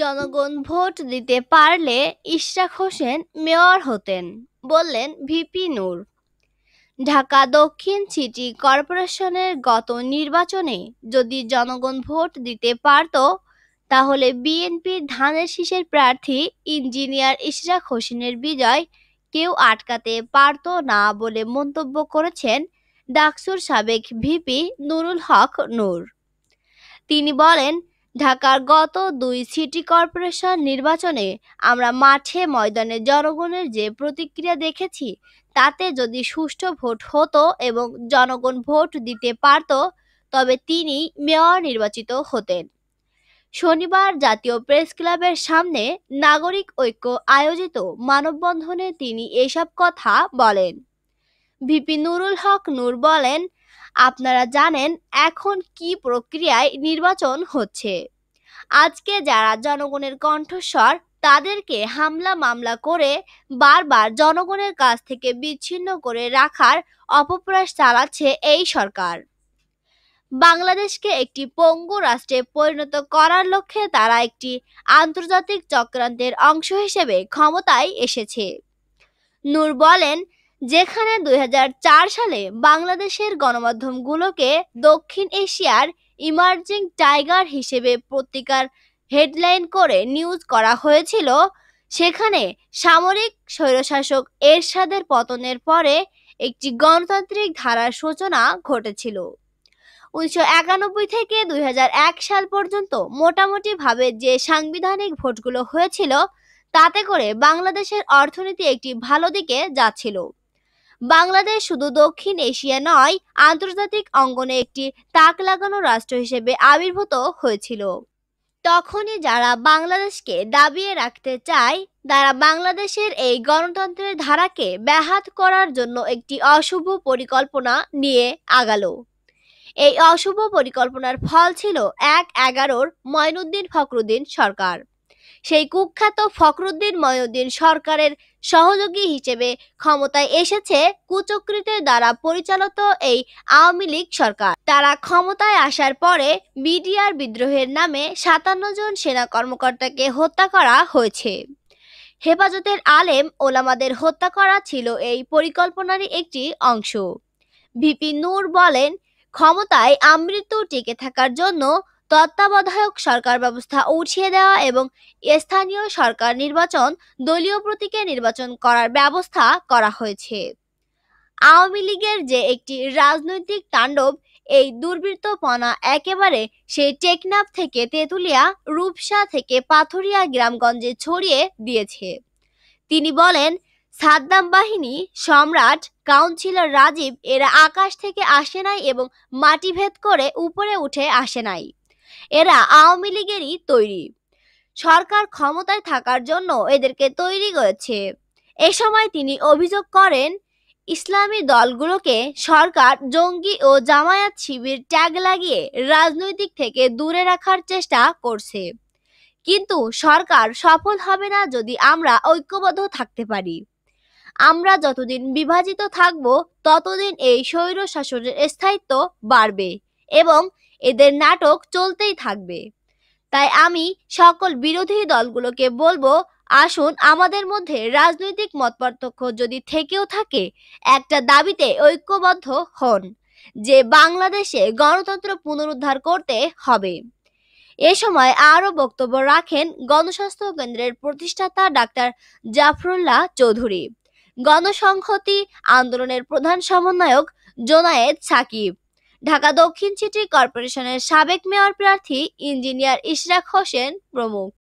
জনগণ ভোট দিতে পারলে ইশরাক হোসেন মেয়র হতেন বললেন ভিপি নূর ঢাকা দক্ষিণ সিটি কর্পোরেশনের গত নির্বাচনে যদি জনগণ ভোট দিতে পারত তাহলে বিএনপির ধানের শীষের প্রার্থী ইঞ্জিনিয়ার ইশরাক হোসেনের বিজয় কেউ আটকাতে পারত না বলে মন্তব্য করেছেন ডাকসুর সাবেক ভিপি নুরুল হক নূর তিনি বলেন ঢাকার গত দুই সিটি কর্পোরেশন নির্বাচনে আমরা মাঠে ময়দানে জনগণের যে প্রতিক্রিয়া দেখেছি তাতে যদি সুষ্ঠু ভোট হতো এবং জনগণ ভোট দিতে পারত তবে তিনি মেয়র নির্বাচিত হতেন শনিবার জাতীয় প্রেস ক্লাবের সামনে নাগরিক ঐক্য আয়োজিত মানববন্ধনে তিনি এসব কথা বলেন ভিপি নুরুল হক নূর বলেন আপনারা জানেন এখন কি প্রক্রিয়ায় নির্বাচন হচ্ছে আজকে যারা জনগণের কণ্ঠস্বর তাদেরকে হামলা মামলা করে বারবার জনগণের কাছ থেকে বিচ্ছিন্ন করে রাখার অপপ্রয়াস চালাচ্ছে এই সরকার বাংলাদেশকে একটি পঙ্গু রাষ্ট্রে পরিণত করার লক্ষ্যে তারা একটি আন্তর্জাতিক চক্রান্তের অংশ হিসেবে ক্ষমতায় এসেছে নূর বলেন যেখানে দুই সালে বাংলাদেশের গণমাধ্যমগুলোকে দক্ষিণ এশিয়ার ইমার্জিং টাইগার হিসেবে পত্রিকার হেডলাইন করে নিউজ করা হয়েছিল সেখানে সামরিক স্বৈরশাসক এরশাদের পতনের পরে একটি গণতান্ত্রিক ধারার সূচনা ঘটেছিল উনিশশো থেকে দুই সাল পর্যন্ত মোটামুটিভাবে যে সাংবিধানিক ভোটগুলো হয়েছিল তাতে করে বাংলাদেশের অর্থনীতি একটি ভালো দিকে যাচ্ছিল বাংলাদেশ শুধু দক্ষিণ এশিয়া নয় আন্তর্জাতিক অঙ্গনে একটি তাক লাগানো রাষ্ট্র হিসেবে আবির্ভূত হয়েছিল তখনই যারা বাংলাদেশকে দাবিয়ে রাখতে চায় তারা বাংলাদেশের এই গণতন্ত্রের ধারাকে ব্যাহাত করার জন্য একটি অশুভ পরিকল্পনা নিয়ে আগাল এই অশুভ পরিকল্পনার ফল ছিল এক এগারোর ময়নুদ্দিন ফখরুদ্দিন সরকার সেই কুখ্যাত ফখরুদ্দিন ময়ুদ্দিন সরকারের সহযোগী হিসেবে ক্ষমতায় এসেছে কুচক্রিতের দ্বারা পরিচালিত এই আওয়ামী লীগ সরকার তারা ক্ষমতায় আসার পরে বিডিআর বিদ্রোহের নামে সাতান্ন জন সেনা কর্মকর্তাকে হত্যা করা হয়েছে হেফাজতের আলেম ওলামাদের হত্যা করা ছিল এই পরিকল্পনারই একটি অংশ ভিপি নূর বলেন ক্ষমতায় আমৃত্যু টিকে থাকার জন্য তত্ত্বাবধায়ক সরকার ব্যবস্থা উঠিয়ে দেওয়া এবং স্থানীয় সরকার নির্বাচন দলীয় প্রতীকে নির্বাচন করার ব্যবস্থা করা হয়েছে আওয়ামী লীগের যে একটি রাজনৈতিক তাণ্ডব এই দুর্বৃত্তপনা একেবারে সেই টেকনাফ থেকে তেঁতুলিয়া রূপসা থেকে পাথুরিয়া গ্রামগঞ্জে ছড়িয়ে দিয়েছে তিনি বলেন সাদ্দাম বাহিনী সম্রাট কাউন্সিলর রাজীব এরা আকাশ থেকে আসে নাই এবং মাটিভেদ করে উপরে উঠে আসে নাই এরা আওয়ামী লীগেরই তৈরি সরকার ক্ষমতায় থাকার জন্য এদেরকে তৈরি করেছে এ সময় তিনি অভিযোগ করেন ইসলামী দলগুলোকে সরকার জঙ্গি ও জামায়াত শিবির ট্যাগ লাগিয়ে রাজনৈতিক থেকে দূরে রাখার চেষ্টা করছে কিন্তু সরকার সফল হবে না যদি আমরা ঐক্যবদ্ধ থাকতে পারি আমরা যতদিন বিভাজিত থাকব ততদিন এই স্বৈর শাসনের স্থায়িত্ব বাড়বে এবং এদের নাটক চলতেই থাকবে তাই আমি সকল বিরোধী দলগুলোকে বলবো আসুন আমাদের মধ্যে রাজনৈতিক মতপার্থক্য যদি থেকেও থাকে একটা দাবিতে ঐক্যবদ্ধ হন যে বাংলাদেশে গণতন্ত্র পুনরুদ্ধার করতে হবে এ সময় আরও বক্তব্য রাখেন গণস্বাস্থ্য কেন্দ্রের প্রতিষ্ঠাতা ডাক্তার জাফরুল্লাহ চৌধুরী গণসংহতি আন্দোলনের প্রধান সমন্বয়ক জোনায়েদ সাকিব ঢাকা দক্ষিণ সিটি কর্পোরেশনের সাবেক মেয়র প্রার্থী ইঞ্জিনিয়ার ইশরাক হোসেন প্রমুখ